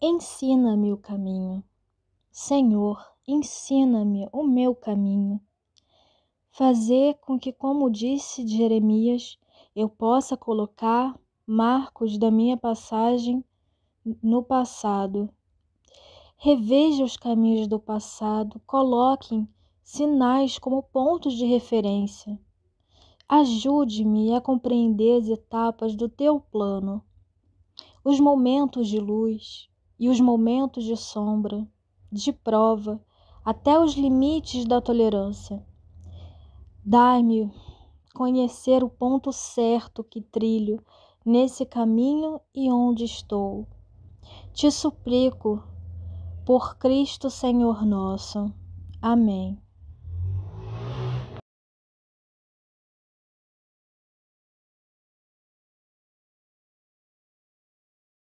Ensina-me o caminho. Senhor, ensina-me o meu caminho. Fazer com que, como disse Jeremias, eu possa colocar marcos da minha passagem no passado. Reveja os caminhos do passado, coloquem sinais como pontos de referência. Ajude-me a compreender as etapas do teu plano, os momentos de luz, e os momentos de sombra, de prova, até os limites da tolerância. Dai-me conhecer o ponto certo que trilho nesse caminho e onde estou. Te suplico, por Cristo Senhor nosso. Amém.